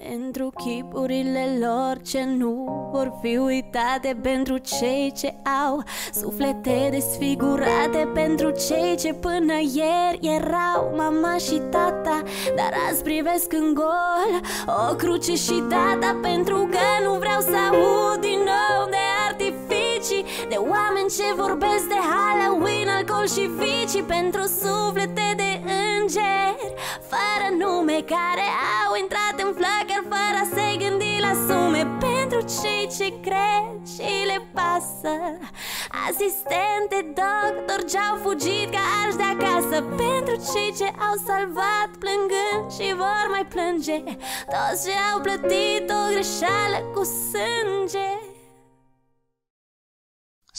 Pentru chipurile lor ce nu vor fi uitate Pentru cei ce au suflete desfigurate Pentru cei ce până ieri erau mama și tata Dar azi privesc în gol o cruce și tata Pentru că nu vreau să aud din nou de artificii De oameni ce vorbesc de hală și vicii pentru suflete de îngeri Fără nume care au intrat în flăcări Fără a se gândi la sume Pentru cei ce cred și le pasă Asistente, doctori ce-au fugit ca arși de acasă Pentru cei ce au salvat plângând și vor mai plânge Toți ce au plătit o greșeală cu sânge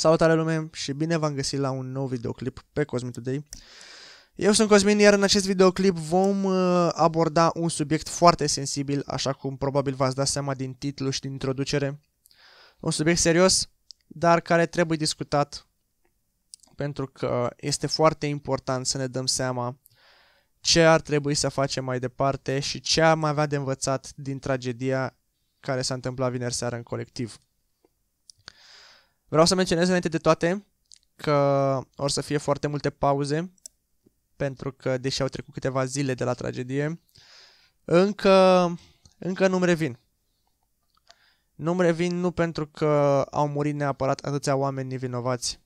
Salutare lume și bine v-am găsit la un nou videoclip pe Cosmin Today. Eu sunt Cosmin, iar în acest videoclip vom uh, aborda un subiect foarte sensibil, așa cum probabil v-ați dat seama din titlu și din introducere. Un subiect serios, dar care trebuie discutat, pentru că este foarte important să ne dăm seama ce ar trebui să facem mai departe și ce am avea de învățat din tragedia care s-a întâmplat vineri seară în colectiv. Vreau să menționez înainte de toate că or să fie foarte multe pauze, pentru că, deși au trecut câteva zile de la tragedie, încă, încă nu-mi revin. Nu-mi revin nu pentru că au murit neapărat atâția oameni nevinovați.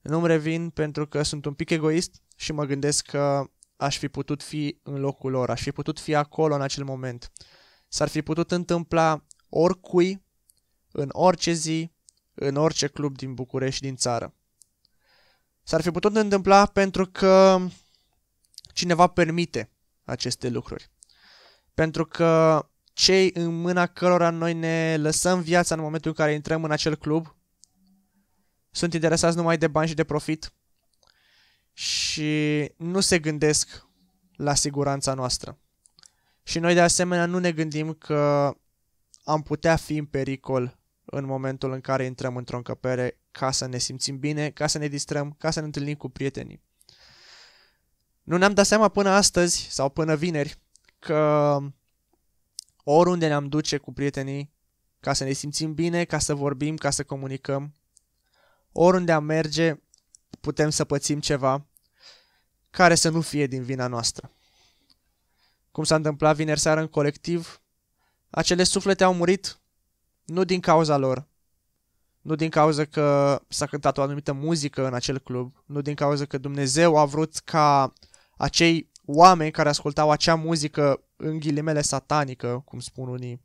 Nu-mi revin pentru că sunt un pic egoist și mă gândesc că aș fi putut fi în locul lor, aș fi putut fi acolo în acel moment. S-ar fi putut întâmpla oricui, în orice zi, în orice club din București din țară. S-ar fi putut întâmpla pentru că cineva permite aceste lucruri. Pentru că cei în mâna cărora noi ne lăsăm viața în momentul în care intrăm în acel club sunt interesați numai de bani și de profit și nu se gândesc la siguranța noastră. Și noi de asemenea nu ne gândim că am putea fi în pericol în momentul în care intrăm într-o încăpere ca să ne simțim bine, ca să ne distrăm, ca să ne întâlnim cu prietenii. Nu ne-am dat seama până astăzi sau până vineri că oriunde ne-am duce cu prietenii, ca să ne simțim bine, ca să vorbim, ca să comunicăm, oriunde am merge, putem să pățim ceva care să nu fie din vina noastră. Cum s-a întâmplat vineri seară în colectiv, acele suflete au murit nu din cauza lor, nu din cauza că s-a cântat o anumită muzică în acel club, nu din cauza că Dumnezeu a vrut ca acei oameni care ascultau acea muzică în ghilimele satanică, cum spun unii,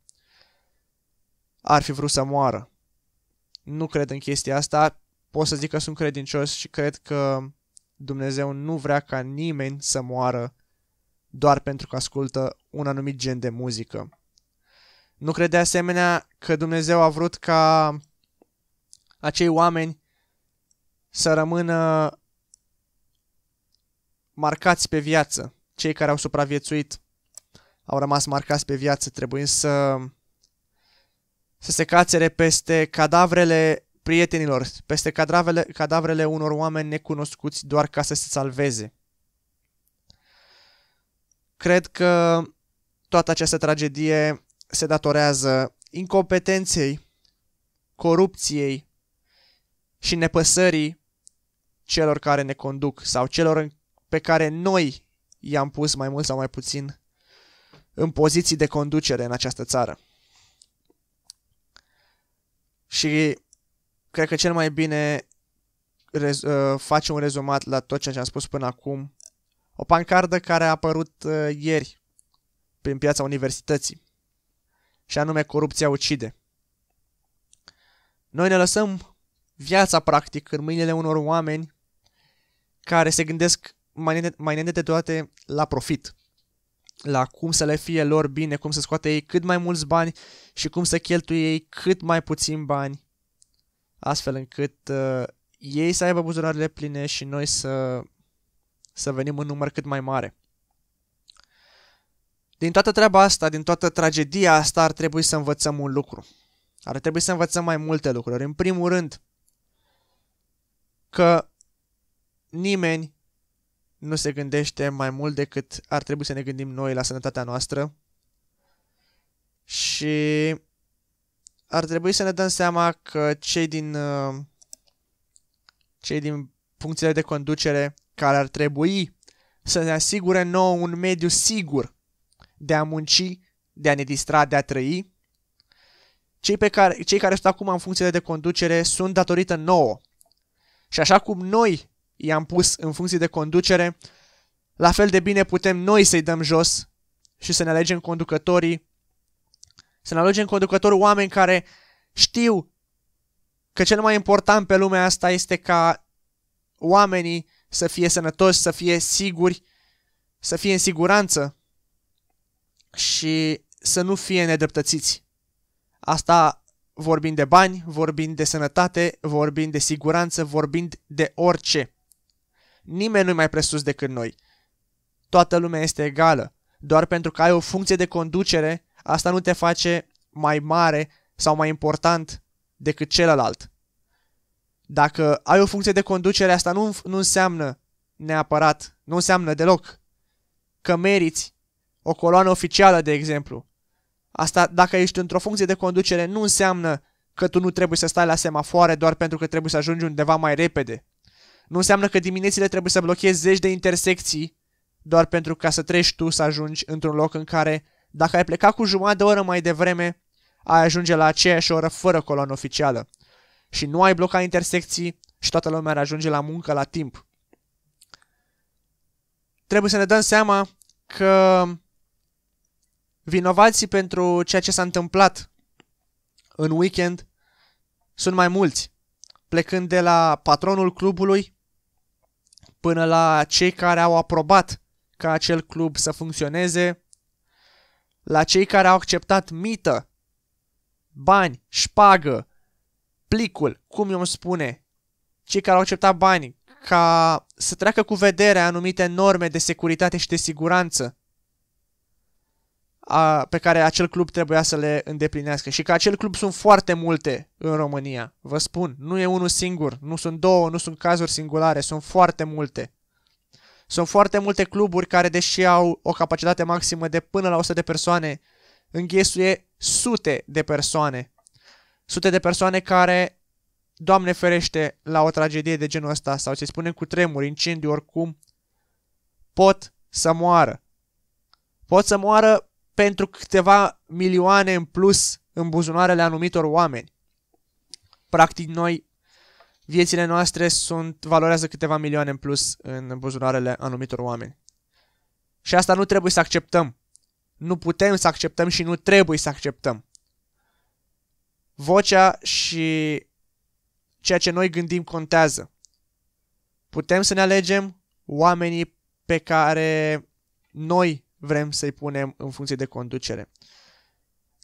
ar fi vrut să moară. Nu cred în chestia asta, pot să zic că sunt credincios și cred că Dumnezeu nu vrea ca nimeni să moară doar pentru că ascultă un anumit gen de muzică. Nu crede asemenea că Dumnezeu a vrut ca acei oameni să rămână marcați pe viață. Cei care au supraviețuit au rămas marcați pe viață, trebuind să, să se cațere peste cadavrele prietenilor, peste cadavrele, cadavrele unor oameni necunoscuți doar ca să se salveze. Cred că toată această tragedie se datorează incompetenței, corupției și nepăsării celor care ne conduc sau celor pe care noi i-am pus mai mult sau mai puțin în poziții de conducere în această țară. Și cred că cel mai bine rez- uh, face un rezumat la tot ceea ce am spus până acum. O pancardă care a apărut uh, ieri prin piața universității și anume corupția ucide. Noi ne lăsăm viața, practic, în mâinile unor oameni care se gândesc mai înainte de toate la profit, la cum să le fie lor bine, cum să scoate ei cât mai mulți bani și cum să cheltuie ei cât mai puțin bani, astfel încât uh, ei să aibă buzunarele pline și noi să, să venim în număr cât mai mare. Din toată treaba asta, din toată tragedia asta, ar trebui să învățăm un lucru. Ar trebui să învățăm mai multe lucruri. În primul rând, că nimeni nu se gândește mai mult decât ar trebui să ne gândim noi la sănătatea noastră și ar trebui să ne dăm seama că cei din uh, cei din funcțiile de conducere care ar trebui să ne asigure nouă un mediu sigur de a munci, de a ne distra, de a trăi. Cei, pe care, cei care sunt acum în funcțiile de conducere sunt datorită nouă. Și așa cum noi i-am pus în funcție de conducere, la fel de bine putem noi să-i dăm jos și să ne alegem conducătorii, să ne alegem conducători oameni care știu că cel mai important pe lumea asta este ca oamenii să fie sănătoși, să fie siguri, să fie în siguranță și să nu fie nedreptățiți. Asta vorbind de bani, vorbind de sănătate, vorbind de siguranță, vorbind de orice. Nimeni nu-i mai presus decât noi. Toată lumea este egală. Doar pentru că ai o funcție de conducere, asta nu te face mai mare sau mai important decât celălalt. Dacă ai o funcție de conducere, asta nu, nu înseamnă neapărat, nu înseamnă deloc că meriți o coloană oficială, de exemplu. Asta, dacă ești într-o funcție de conducere, nu înseamnă că tu nu trebuie să stai la semafoare doar pentru că trebuie să ajungi undeva mai repede. Nu înseamnă că diminețile trebuie să blochezi zeci de intersecții doar pentru ca să treci tu să ajungi într-un loc în care, dacă ai plecat cu jumătate de oră mai devreme, ai ajunge la aceeași oră fără coloană oficială. Și nu ai bloca intersecții și toată lumea ar ajunge la muncă la timp. Trebuie să ne dăm seama că Vinovații pentru ceea ce s-a întâmplat în weekend sunt mai mulți, plecând de la patronul clubului până la cei care au aprobat ca acel club să funcționeze, la cei care au acceptat mită, bani, șpagă, plicul, cum eu îmi spune, cei care au acceptat bani ca să treacă cu vederea anumite norme de securitate și de siguranță, a, pe care acel club trebuia să le îndeplinească. Și că acel club sunt foarte multe în România. Vă spun, nu e unul singur, nu sunt două, nu sunt cazuri singulare, sunt foarte multe. Sunt foarte multe cluburi care, deși au o capacitate maximă de până la 100 de persoane, înghesuie sute de persoane. Sute de persoane care, Doamne ferește, la o tragedie de genul ăsta, sau să spunem cu tremur, incendiu, oricum, pot să moară. Pot să moară pentru câteva milioane în plus în buzunarele anumitor oameni. Practic noi, viețile noastre sunt, valorează câteva milioane în plus în buzunarele anumitor oameni. Și asta nu trebuie să acceptăm. Nu putem să acceptăm și nu trebuie să acceptăm. Vocea și ceea ce noi gândim contează. Putem să ne alegem oamenii pe care noi vrem să-i punem în funcție de conducere.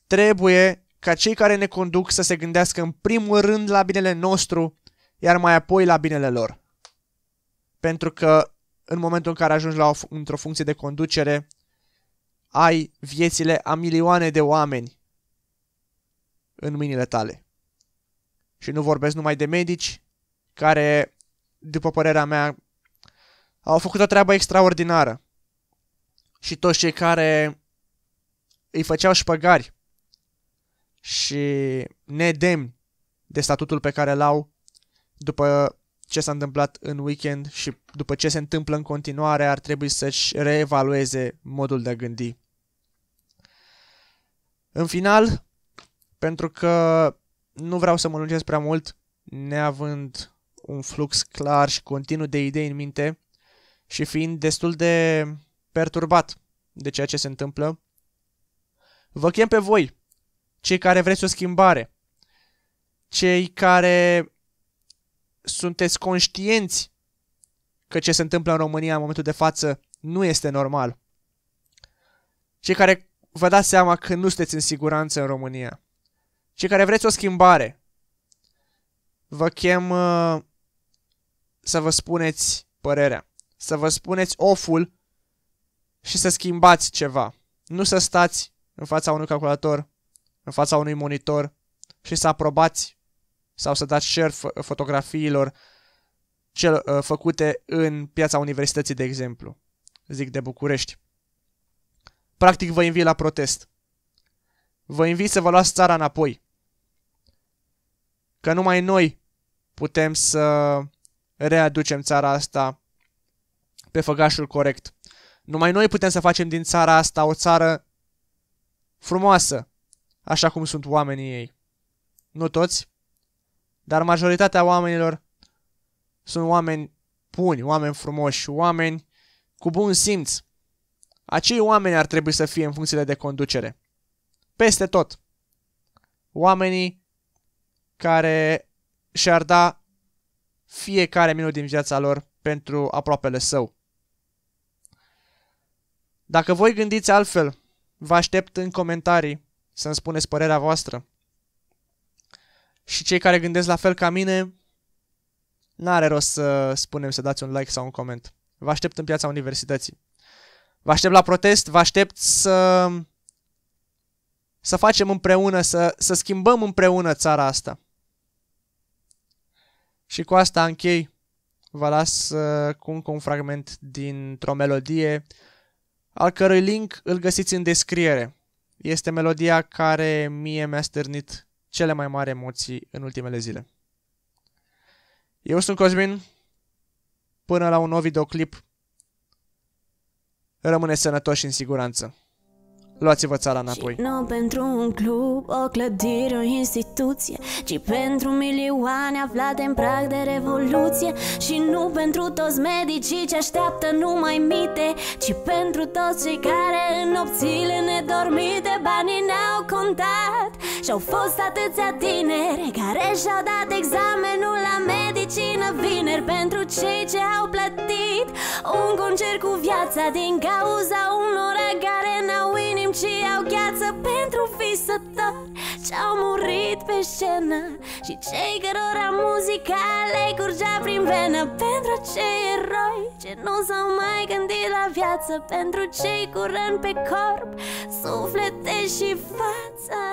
Trebuie ca cei care ne conduc să se gândească în primul rând la binele nostru, iar mai apoi la binele lor. Pentru că în momentul în care ajungi la o, într-o funcție de conducere, ai viețile a milioane de oameni în mâinile tale. Și nu vorbesc numai de medici, care, după părerea mea, au făcut o treabă extraordinară și toți cei care îi făceau șpăgari și nedemni de statutul pe care l-au după ce s-a întâmplat în weekend și după ce se întâmplă în continuare ar trebui să-și reevalueze modul de a gândi. În final, pentru că nu vreau să mă lungesc prea mult, neavând un flux clar și continuu de idei în minte și fiind destul de perturbat de ceea ce se întâmplă. Vă chem pe voi, cei care vreți o schimbare, cei care sunteți conștienți că ce se întâmplă în România în momentul de față nu este normal. Cei care vă dați seama că nu sunteți în siguranță în România. Cei care vreți o schimbare. Vă chem uh, să vă spuneți părerea. Să vă spuneți oful și să schimbați ceva. Nu să stați în fața unui calculator, în fața unui monitor și să aprobați sau să dați share fotografiilor cel, uh, făcute în piața universității, de exemplu, zic de București. Practic vă invit la protest. Vă invit să vă luați țara înapoi. Că numai noi putem să readucem țara asta pe făgașul corect. Numai noi putem să facem din țara asta o țară frumoasă, așa cum sunt oamenii ei. Nu toți, dar majoritatea oamenilor sunt oameni buni, oameni frumoși, oameni cu bun simț. Acei oameni ar trebui să fie în funcțiile de conducere. Peste tot. Oamenii care și-ar da fiecare minut din viața lor pentru aproapele său. Dacă voi gândiți altfel, vă aștept în comentarii să-mi spuneți părerea voastră. Și cei care gândesc la fel ca mine, n-are rost să spunem să dați un like sau un coment. Vă aștept în piața universității. Vă aștept la protest, vă aștept să, să facem împreună, să, să schimbăm împreună țara asta. Și cu asta închei. Vă las uh, cu un fragment dintr-o melodie al cărui link îl găsiți în descriere. Este melodia care mie mi-a stârnit cele mai mari emoții în ultimele zile. Eu sunt Cosmin, până la un nou videoclip, rămâne sănătos și în siguranță. Luați-vă țara înapoi. Și nu pentru un club, o clădire, o instituție, ci pentru milioane aflate în prag de revoluție. Și nu pentru toți medicii ce așteaptă numai mite, ci pentru toți cei care în nopțile nedormite banii ne-au contat. Și-au fost atâția tineri care și-au dat examenul la medicină vineri pentru cei ce au plătit un concert cu viața Din cauza unora care n-au inim ci au gheață Pentru visător ce-au murit pe scenă Și cei cărora muzica le curgea prin venă Pentru cei eroi ce nu s-au mai gândit la viață Pentru cei cu rând pe corp, suflete și față